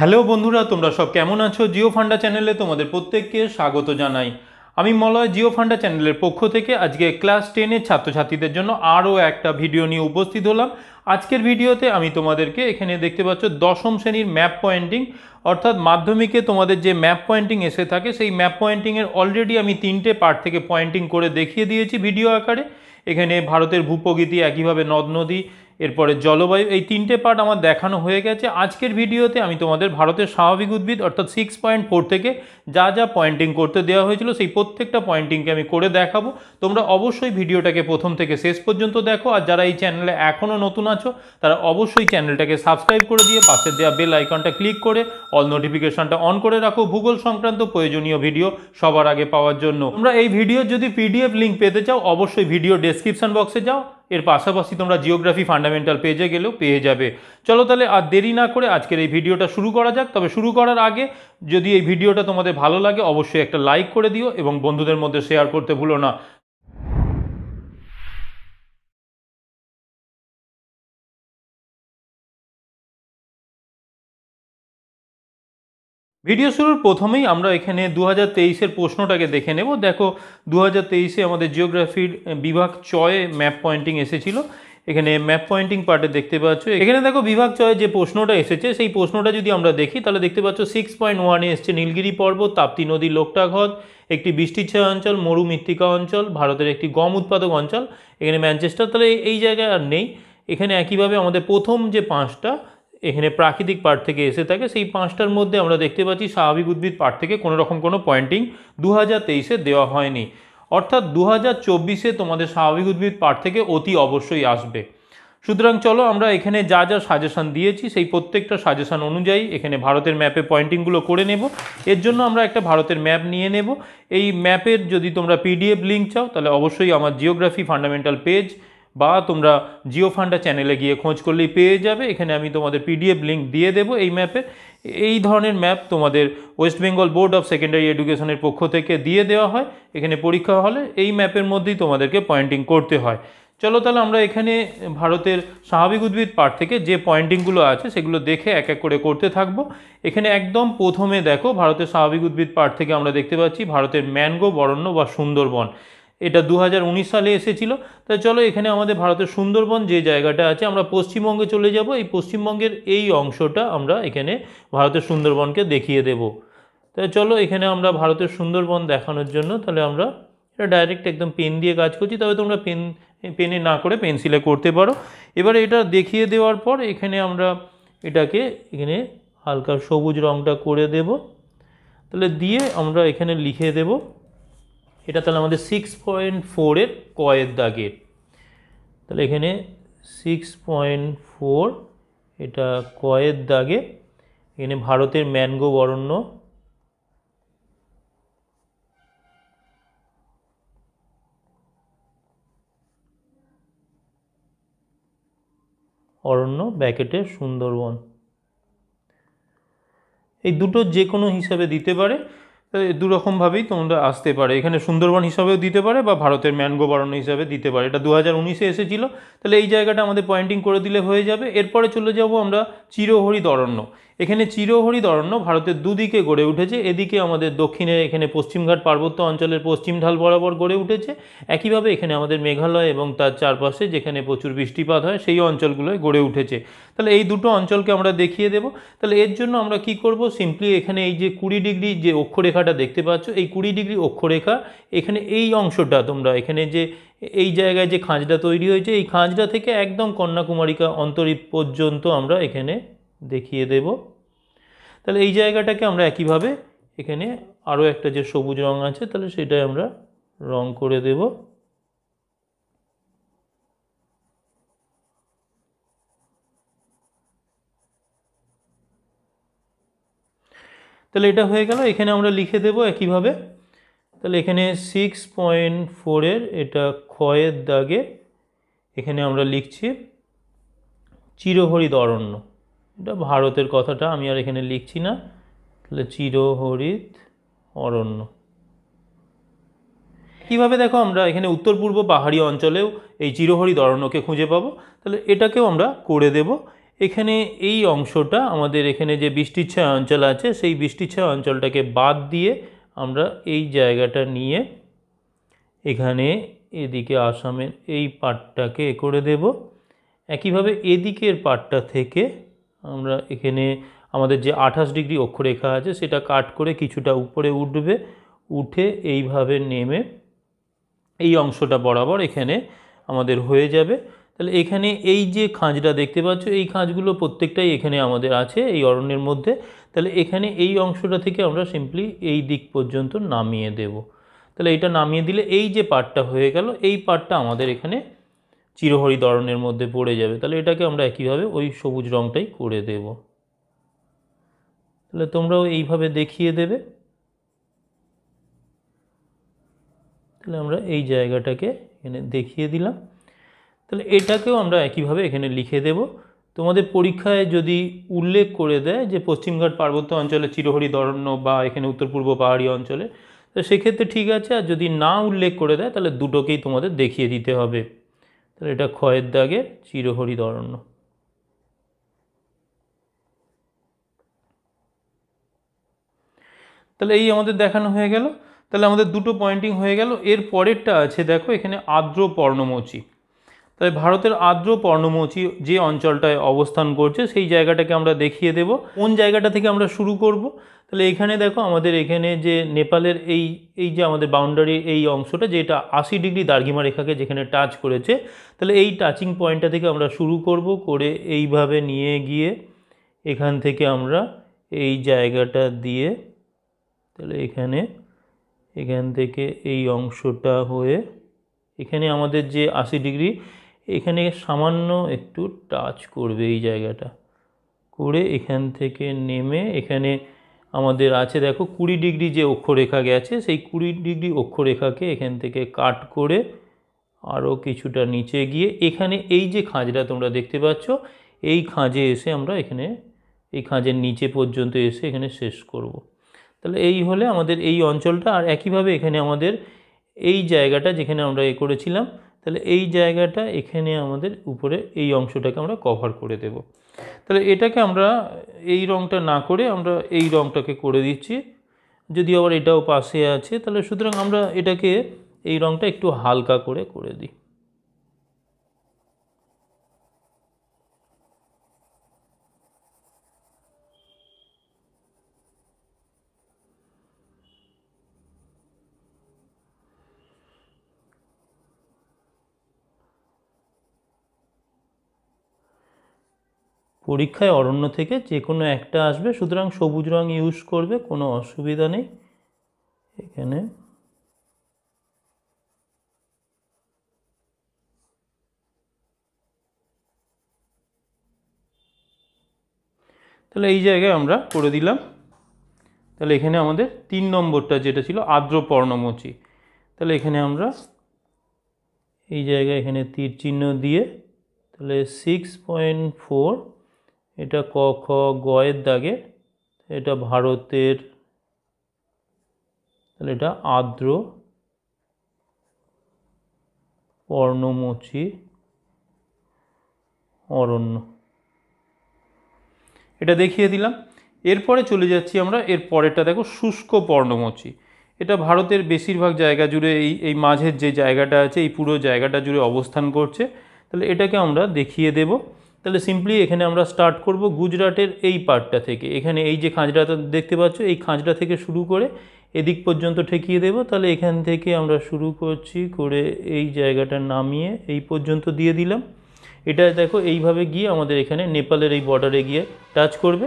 Hello বন্ধুরা তোমরা সব কেমন আছো জিও ফান্ডা চ্যানেলে তোমাদের প্রত্যেককে স্বাগত জানাই আমি মলয় জিও ফান্ডা চ্যানেলের পক্ষ থেকে আজকে ক্লাস টেনের ছাত্রছাত্রীদের জন্য আরও একটা ভিডিও নিয়ে উপস্থিত হলাম আজকের ভিডিওতে আমি তোমাদেরকে এখানে দেখতে পাচ্ছ দশম শ্রেণীর ম্যাপ পয়েন্টিং অর্থাৎ মাধ্যমিকে তোমাদের যে ম্যাপ পয়েন্টিং এসে থাকে সেই ম্যাপ পয়েন্টিংয়ের অলরেডি আমি তিনটে পার্ট থেকে পয়েন্টিং করে দেখিয়ে দিয়েছি ভিডিও আকারে এখানে ভারতের ভূপ্রকৃতি একইভাবে নদ নদী এরপরে জলবায়ু এই তিনটে পার্ট আমার দেখানো হয়ে গেছে আজকের ভিডিওতে আমি তোমাদের ভারতের স্বাভাবিক উদ্ভিদ অর্থাৎ সিক্স পয়েন্ট ফোর থেকে যা যা পয়েন্টিং করতে দেওয়া হয়েছিল সেই প্রত্যেকটা পয়েন্টিংকে আমি করে দেখাবো তোমরা অবশ্যই ভিডিওটাকে প্রথম থেকে শেষ পর্যন্ত দেখো আর যারা এই চ্যানেলে এখনও নতুন আছো তারা অবশ্যই চ্যানেলটাকে সাবস্ক্রাইব করে দিয়ে পাশে দেওয়া বেল আইকনটা ক্লিক করে অল নোটিফিকেশনটা অন করে রাখো ভূগোল সংক্রান্ত প্রয়োজনীয় ভিডিও সবার আগে পাওয়ার জন্য তোমরা এই ভিডিও যদি পিডিএফ লিঙ্ক পেতে চাও অবশ্যই ভিডিও ডেসক্রিপশন বক্সে যাও এর পাশাপাশি তোমরা জিওগ্রাফি ফান্ডামেন্টাল পেজে গেলেও পেয়ে যাবে চলো তাহলে আর দেরি না করে আজকের এই ভিডিওটা শুরু করা যাক তবে শুরু করার আগে যদি এই ভিডিওটা তোমাদের ভালো লাগে অবশ্যই একটা লাইক করে দিও এবং বন্ধুদের মধ্যে শেয়ার করতে ভুলো না ভিডিও শুরুর প্রথমেই আমরা এখানে দু হাজার প্রশ্নটাকে দেখে নেব দেখো দু হাজার আমাদের জিওগ্রাফির বিভাগ চয়ে ম্যাপ পয়েন্টিং এসেছিল এখানে ম্যাপ পয়েন্টিং পার্টে দেখতে পাচ্ছ এখানে দেখো বিভাগ চয়ে যে প্রশ্নটা এসেছে সেই প্রশ্নটা যদি আমরা দেখি তাহলে দেখতে পাচ্ছ সিক্স পয়েন্ট ওয়ানে এসছে নীলগিরি পর্বত তাপ্তি নদী লোকটাঘত একটি বৃষ্টিচ্ছায়া অঞ্চল মরুমৃত্তিকা অঞ্চল ভারতের একটি গম উৎপাদক অঞ্চল এখানে ম্যানচেস্টার তাহলে এই জায়গায় আর নেই এখানে একইভাবে আমাদের প্রথম যে পাঁচটা এখানে প্রাকৃতিক পার্ট থেকে এসে থাকে সেই পাঁচটার মধ্যে আমরা দেখতে পাচ্ছি স্বাভাবিক উদ্ভিদ পার্ট থেকে কোনো রকম কোনো পয়েন্টিং দু হাজার তেইশে দেওয়া হয়নি অর্থাৎ দু হাজার চব্বিশে তোমাদের স্বাভাবিক উদ্ভিদ পার্ট থেকে অতি অবশ্যই আসবে সুতরাং চলো আমরা এখানে যা যা সাজেশান দিয়েছি সেই প্রত্যেকটা সাজেশান অনুযায়ী এখানে ভারতের ম্যাপে পয়েন্টিংগুলো করে নেব এর জন্য আমরা একটা ভারতের ম্যাপ নিয়ে নেব এই ম্যাপের যদি তোমরা পিডিএফ লিঙ্ক চাও তাহলে অবশ্যই আমার জিওগ্রাফি ফান্ডামেন্টাল পেজ বা তোমরা জিও ফান্ডা চ্যানেলে গিয়ে খোঁজ করলেই পেয়ে যাবে এখানে আমি তোমাদের পিডিএফ লিঙ্ক দিয়ে দেব এই ম্যাপে এই ধরনের ম্যাপ তোমাদের West Bengal board of secondary এডুকেশনের পক্ষ থেকে দিয়ে দেওয়া হয় এখানে পরীক্ষা হলে এই ম্যাপের মধ্যেই তোমাদেরকে পয়েন্টিং করতে হয় চলো তাহলে আমরা এখানে ভারতের স্বাভাবিক উদ্ভিদ পাঠ থেকে যে পয়েন্টিংগুলো আছে সেগুলো দেখে এক এক করে করতে থাকব এখানে একদম প্রথমে দেখো ভারতের স্বাভাবিক উদ্ভিদ পাঠ থেকে আমরা দেখতে পাচ্ছি ভারতের ম্যানগো বরণ্য বা সুন্দরবন এটা দু সালে এসেছিল তা চলো এখানে আমাদের ভারতের সুন্দরবন যে জায়গাটা আছে আমরা পশ্চিমবঙ্গে চলে যাব এই পশ্চিমবঙ্গের এই অংশটা আমরা এখানে ভারতের সুন্দরবনকে দেখিয়ে দেব তা চলো এখানে আমরা ভারতের সুন্দরবন দেখানোর জন্য তাহলে আমরা এটা ডাইরেক্ট একদম পেন দিয়ে কাজ করছি তবে তোমরা পেন পেনে না করে পেন্সিলে করতে পারো এবার এটা দেখিয়ে দেওয়ার পর এখানে আমরা এটাকে এখানে হালকা সবুজ রঙটা করে দেব তাহলে দিয়ে আমরা এখানে লিখে দেবো এটা তাহলে আমাদের সিক্স পয়েন্ট ফোরের কয়ের দাগের তাহলে এখানে সিক্স পয়েন্ট ফোর এটা কয়ের দাগে এখানে ভারতের ম্যানগো অরণ্য অরণ্য ব্যাকেটে সুন্দরবন এই দুটো যে কোনো হিসাবে দিতে পারে দুরকমভাবেই তোমরা আসতে পারে এখানে সুন্দরবন হিসাবেও দিতে পারে বা ভারতের ম্যানগো বারণ্য হিসাবে দিতে পারে এটা দু হাজার উনিশে এসেছিলো তাহলে এই জায়গাটা আমাদের পয়েন্টিং করে দিলে হয়ে যাবে এরপরে চলে যাব আমরা চিরহরিদ অরণ্য এখানে চিরহরিদ অরণ্য ভারতের দুদিকে গড়ে উঠেছে এদিকে আমাদের দক্ষিণে এখানে পশ্চিমঘাট পার্বত্য অঞ্চলের পশ্চিম ঢাল বরাবর গড়ে উঠেছে একইভাবে এখানে আমাদের মেঘালয় এবং তার চারপাশে যেখানে প্রচুর বৃষ্টিপাত হয় সেই অঞ্চলগুলোয় গড়ে উঠেছে তাহলে এই দুটো অঞ্চলকে আমরা দেখিয়ে দেব তাহলে এর জন্য আমরা কি করব সিম্পলি এখানে এই যে কুড়ি ডিগ্রি যে অক্ষরেখাটা দেখতে পাচ্ছ এই কুড়ি ডিগ্রি অক্ষরেখা এখানে এই অংশটা তোমরা এখানে যে এই জায়গায় যে খাঁজটা তৈরি হয়েছে এই খাঁজটা থেকে একদম কন্যাকুমারিকা অন্তরীপ পর্যন্ত আমরা এখানে দেখিয়ে দেব তাহলে এই জায়গাটাকে আমরা একইভাবে এখানে আরও একটা যে সবুজ রং আছে তাহলে সেটাই আমরা রং করে দেবো তাহলে এটা হয়ে গেল এখানে আমরা লিখে দেবো একইভাবে তাহলে এখানে সিক্স পয়েন্ট ফোরের এটা ক্ষয়ের দাগে এখানে আমরা লিখছি চিরহরিৎ অরণ্য এটা ভারতের কথাটা আমি আর এখানে লিখছি না তাহলে চিরহরিত অরণ্য কীভাবে দেখো আমরা এখানে উত্তর পূর্ব পাহাড়ি অঞ্চলেও এই চিরহরিৎ অরণ্যকে খুঁজে পাবো তাহলে এটাকেও আমরা করে দেব এখানে এই অংশটা আমাদের এখানে যে বৃষ্টিচ্ছায় অঞ্চল আছে সেই বৃষ্টিচ্ছায় অঞ্চলটাকে বাদ দিয়ে আমরা এই জায়গাটা নিয়ে এখানে এদিকে আসামের এই পাটটাকে এ করে দেব একইভাবে এদিকের পাটটা থেকে আমরা এখানে আমাদের যে আঠাশ ডিগ্রি অক্ষরেখা আছে সেটা কাট করে কিছুটা উপরে উঠবে উঠে এইভাবে নেমে এই অংশটা বরাবর এখানে আমাদের হয়ে যাবে তাহলে এখানে এই যে খাঁজটা দেখতে পাচ্ছ এই খাঁজগুলো প্রত্যেকটাই এখানে আমাদের আছে এই অরণ্যের মধ্যে তাহলে এখানে এই অংশটা থেকে আমরা সিম্পলি এই দিক পর্যন্ত নামিয়ে দেব তাহলে এটা নামিয়ে দিলে এই যে পার্টটা হয়ে গেল এই পার্টটা আমাদের এখানে চিরহরি দরণের মধ্যে পড়ে যাবে তাহলে এটাকে আমরা একইভাবে ওই সবুজ রঙটাই করে দেব তাহলে তোমরাও এইভাবে দেখিয়ে দেবে তাহলে আমরা এই জায়গাটাকে এখানে দেখিয়ে দিলাম তাহলে এটাকেও আমরা একইভাবে এখানে লিখে দেব তোমাদের পরীক্ষায় যদি উল্লেখ করে দেয় যে পশ্চিমঘাট পার্বত্য অঞ্চলে চিরহরি দরণ্য বা এখানে উত্তর পূর্ব পাহাড়ি অঞ্চলে তো সেক্ষেত্রে ঠিক আছে আর যদি না উল্লেখ করে দেয় তাহলে দুটোকেই তোমাদের দেখিয়ে দিতে হবে তাহলে এটা ক্ষয়ের দাগে চিরহরি দরণ্য তাহলে এই আমাদের দেখানো হয়ে গেল তাহলে আমাদের দুটো পয়েন্টিং হয়ে গেল এর পরেরটা আছে দেখো এখানে আর্দ্র পর্ণমোচী তাই ভারতের আর্দ্র পর্ণমোচী যে অঞ্চলটায় অবস্থান করছে সেই জায়গাটাকে আমরা দেখিয়ে দেব কোন জায়গাটা থেকে আমরা শুরু করব তাহলে এখানে দেখো আমাদের এখানে যে নেপালের এই এই যে আমাদের বাউন্ডারির এই অংশটা যেটা আশি ডিগ্রি দার্ঘিমা রেখাকে যেখানে টাচ করেছে তাহলে এই টাচিং পয়েন্টটা থেকে আমরা শুরু করব করে এইভাবে নিয়ে গিয়ে এখান থেকে আমরা এই জায়গাটা দিয়ে তাহলে এখানে এখান থেকে এই অংশটা হয়ে এখানে আমাদের যে আশি ডিগ্রি এখানে সামান্য একটু টাচ করবে এই জায়গাটা করে এখান থেকে নেমে এখানে আমাদের আছে দেখো কুড়ি ডিগ্রি যে অক্ষরেখা গেছে সেই কুড়ি ডিগ্রি অক্ষরেখাকে এখান থেকে কাট করে আরও কিছুটা নিচে গিয়ে এখানে এই যে খাঁজটা তোমরা দেখতে পাচ্ছ এই খাঁজে এসে আমরা এখানে এই খাঁজের নিচে পর্যন্ত এসে এখানে শেষ করব। তাহলে এই হলে আমাদের এই অঞ্চলটা আর একইভাবে এখানে আমাদের এই জায়গাটা যেখানে আমরা এ করেছিলাম তাহলে এই জায়গাটা এখানে আমাদের উপরে এই অংশটাকে আমরা কভার করে দেব তাহলে এটাকে আমরা এই রঙটা না করে আমরা এই রঙটাকে করে দিচ্ছি যদি আবার এটাও পাশে আছে তাহলে সুতরাং আমরা এটাকে এই রঙটা একটু হালকা করে করে দিই পরীক্ষায় অরণ্য থেকে যে কোনো একটা আসবে সুতরাং সবুজ রং ইউজ করবে কোনো অসুবিধা নেই এখানে তাহলে এই জায়গায় আমরা করে দিলাম তাহলে এখানে আমাদের তিন নম্বরটা যেটা ছিল আর্দ্র পর্ণমোচী তাহলে এখানে আমরা এই জায়গায় এখানে তীর চিহ্ন দিয়ে তাহলে সিক্স পয়েন্ট ফোর এটা ক খ গয়ের দাগে এটা ভারতের তাহলে এটা আর্দ্র পর্ণমোচী অরণ্য এটা দেখিয়ে দিলাম এরপরে চলে যাচ্ছি আমরা এর পরেরটা দেখো শুষ্ক পর্ণমোচী এটা ভারতের বেশিরভাগ জায়গা জুড়ে এই এই মাঝের যে জায়গাটা আছে এই পুরো জায়গাটা জুড়ে অবস্থান করছে তাহলে এটাকে আমরা দেখিয়ে দেবো তাহলে সিম্পলি এখানে আমরা স্টার্ট করব গুজরাটের এই পার্টটা থেকে এখানে এই যে খাঁজরাটা দেখতে পাচ্ছ এই খাঁজরা থেকে শুরু করে এদিক পর্যন্ত ঠেকিয়ে দেব তাহলে এখান থেকে আমরা শুরু করছি করে এই জায়গাটা নামিয়ে এই পর্যন্ত দিয়ে দিলাম এটা দেখো এইভাবে গিয়ে আমাদের এখানে নেপালের এই বর্ডারে গিয়ে টাচ করবে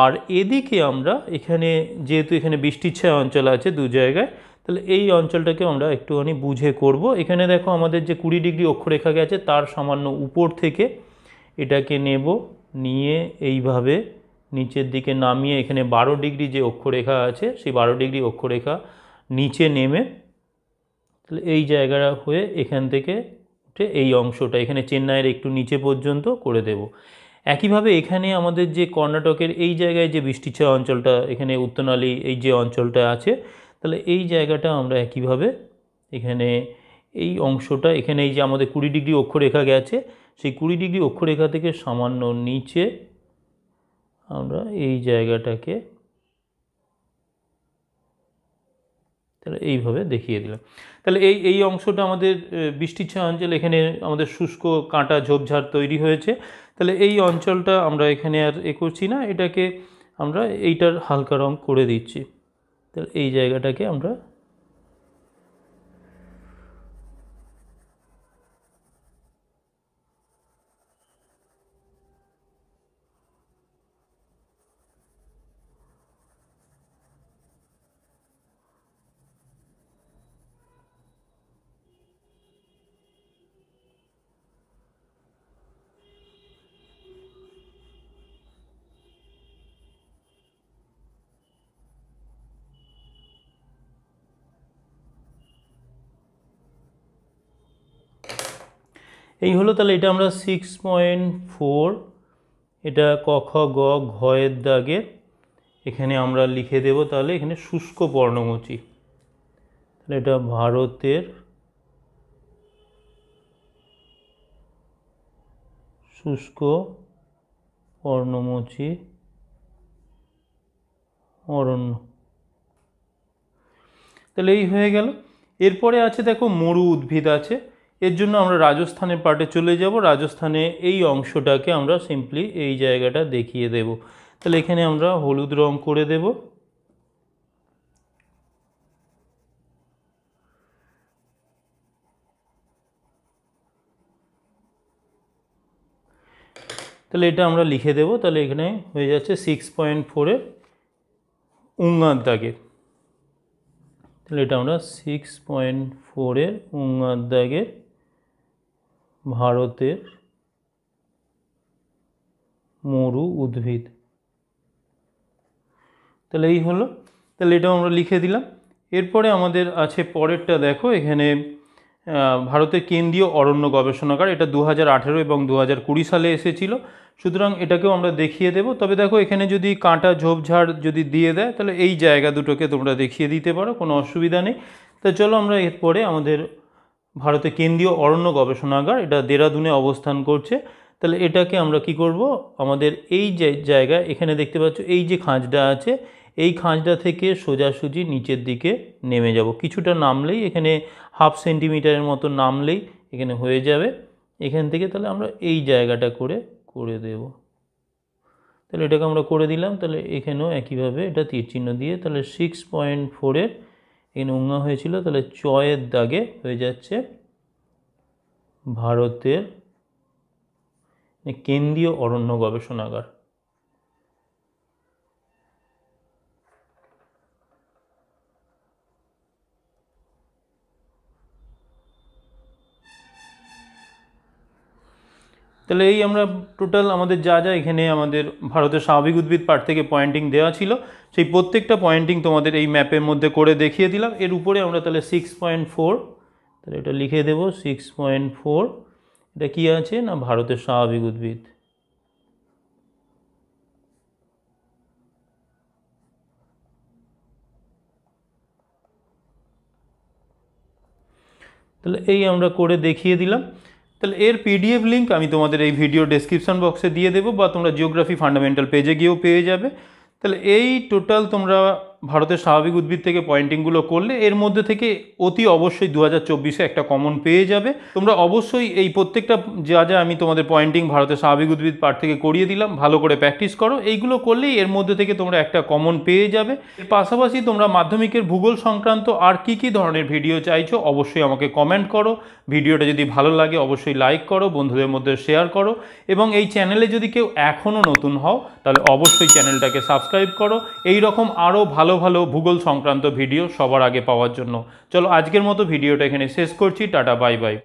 আর এদিকে আমরা এখানে যেহেতু এখানে বৃষ্টির ছায়া অঞ্চল আছে দু জায়গায় তাহলে এই অঞ্চলটাকে আমরা একটুখানি বুঝে করব এখানে দেখো আমাদের যে কুড়ি ডিগ্রি অক্ষরেখা গেছে তার সামান্য উপর থেকে এটাকে নেব নিয়ে এইভাবে নিচের দিকে নামিয়ে এখানে বারো ডিগ্রি যে অক্ষরেখা আছে সেই বারো ডিগ্রি অক্ষরেখা নিচে নেমে তাহলে এই জায়গাটা হয়ে এখান থেকে উঠে এই অংশটা এখানে চেন্নাইয়ের একটু নিচে পর্যন্ত করে দেব একইভাবে এখানে আমাদের যে কর্ণাটকের এই জায়গায় যে বৃষ্টিচ্ছা অঞ্চলটা এখানে উত্তনালী এই যে অঞ্চলটা আছে তাহলে এই জায়গাটা আমরা একইভাবে এখানে এই অংশটা এখানে এই যে আমাদের কুড়ি ডিগ্রি অক্ষরেখা গেছে সেই কুড়ি ডিগ্রি অক্ষরেখা থেকে সামান্য নিচে আমরা এই জায়গাটাকে তাহলে এইভাবে দেখিয়ে দিলাম তাহলে এই এই অংশটা আমাদের বৃষ্টিচ্ছা অঞ্চল এখানে আমাদের শুষ্ক কাঁটা ঝোপঝাড় তৈরি হয়েছে তাহলে এই অঞ্চলটা আমরা এখানে আর এ করছি না এটাকে আমরা এইটার হালকা রং করে দিচ্ছি তাহলে এই জায়গাটাকে আমরা এই হলো তাহলে এটা আমরা সিক্স পয়েন্ট ফোর এটা ক খ গ ঘয়ের দাগের এখানে আমরা লিখে দেব তাহলে এখানে শুষ্ক পর্ণমোচী তাহলে এটা ভারতের শুষ্ক পর্ণমোচী অরণ্য তাহলে এই হয়ে গেল এরপরে আছে দেখো মরু উদ্ভিদ আছে এর জন্য আমরা রাজস্থানের পার্টে চলে যাব রাজস্থানে এই অংশটাকে আমরা সিম্পলি এই জায়গাটা দেখিয়ে দেব তাহলে এখানে আমরা হলুদ রং করে দেব তাহলে এটা আমরা লিখে দেব তাহলে এখানে হয়ে যাচ্ছে সিক্স পয়েন্ট ফোরে উঙ্গার দাগে তাহলে এটা আমরা সিক্স পয়েন্ট ফোরের উঙ্গার দাগের ভারতের মরু উদ্ভিদ তাহলে এই হলো তাহলে এটাও আমরা লিখে দিলাম এরপরে আমাদের আছে পরেরটা দেখো এখানে ভারতের কেন্দ্রীয় অরণ্য গবেষণাগার এটা দু হাজার এবং দু হাজার সালে এসেছিল সুতরাং এটাকেও আমরা দেখিয়ে দেব তবে দেখো এখানে যদি কাঁটা ঝোপঝাড় যদি দিয়ে দেয় তাহলে এই জায়গা দুটোকে তোমরা দেখিয়ে দিতে পারো কোনো অসুবিধা নেই তা চলো আমরা এরপরে আমাদের ভারতে কেন্দ্রীয় অরণ্য গবেষণাগার এটা দেরাদুনে অবস্থান করছে তাহলে এটাকে আমরা কি করব আমাদের এই যে জায়গা এখানে দেখতে পাচ্ছ এই যে খাঁজটা আছে এই খাঁজটা থেকে সোজাসুজি নিচের দিকে নেমে যাব কিছুটা নামলেই এখানে হাফ সেন্টিমিটারের মতো নামলেই এখানে হয়ে যাবে এখান থেকে তাহলে আমরা এই জায়গাটা করে করে দেব তাহলে এটাকে আমরা করে দিলাম তাহলে এখানেও একইভাবে এটা তীর চিহ্ন দিয়ে তাহলে সিক্স পয়েন্ট ফোরের এন উঙ্গা হয়েছিল তাহলে চয়ের দাগে হয়ে যাচ্ছে ভারতের কেন্দ্রীয় অরণ্য গবেষণাগার তাহলে এই আমরা টোটাল আমাদের যা যা এখানে আমাদের ভারতের স্বাভাবিক উদ্ভিদ পার্ট থেকে পয়েন্টিং দেওয়া ছিল সেই প্রত্যেকটা পয়েন্টিং তোমাদের এই ম্যাপের মধ্যে করে দেখিয়ে দিলাম এর উপরে আমরা তাহলে সিক্স পয়েন্ট ফোর তাহলে এটা লিখে দেব সিক্স পয়েন্ট ফোর এটা কী আছে না ভারতের স্বাভাবিক উদ্ভিদ তাহলে এই আমরা করে দেখিয়ে দিলাম তাহলে এর পিডিএফ লিঙ্ক আমি তোমাদের এই ভিডিও ডেসক্রিপশন বক্সে দিয়ে দেবো বা তোমরা জিওগ্রাফি ফান্ডামেন্টাল পেজে গিয়েও পেয়ে যাবে তাহলে এই টোটাল তোমরা ভারতের স্বাভাবিক উদ্ভিদ থেকে পয়েন্টিংগুলো করলে এর মধ্যে থেকে অতি অবশ্যই দু হাজার একটা কমন পেয়ে যাবে তোমরা অবশ্যই এই প্রত্যেকটা যা যা আমি তোমাদের পয়েন্টিং ভারতের স্বাভাবিক উদ্ভিদ পার থেকে করিয়ে দিলাম ভালো করে প্র্যাকটিস করো এইগুলো করলেই এর মধ্যে থেকে তোমরা একটা কমন পেয়ে যাবে এর পাশাপাশি তোমরা মাধ্যমিকের ভূগোল সংক্রান্ত আর কি কি ধরনের ভিডিও চাইছো অবশ্যই আমাকে কমেন্ট করো ভিডিওটা যদি ভালো লাগে অবশ্যই লাইক করো বন্ধুদের মধ্যে শেয়ার করো এবং এই চ্যানেলে যদি কেউ এখনও নতুন হও তাহলে অবশ্যই চ্যানেলটাকে সাবস্ক্রাইব করো এই রকম আরও ভালো ভালো ভূগোল সংক্রান্ত ভিডিও সবার আগে পাওয়ার জন্য চলো আজকের মতো ভিডিওটা এখানে শেষ করছি টাটা বাই বাই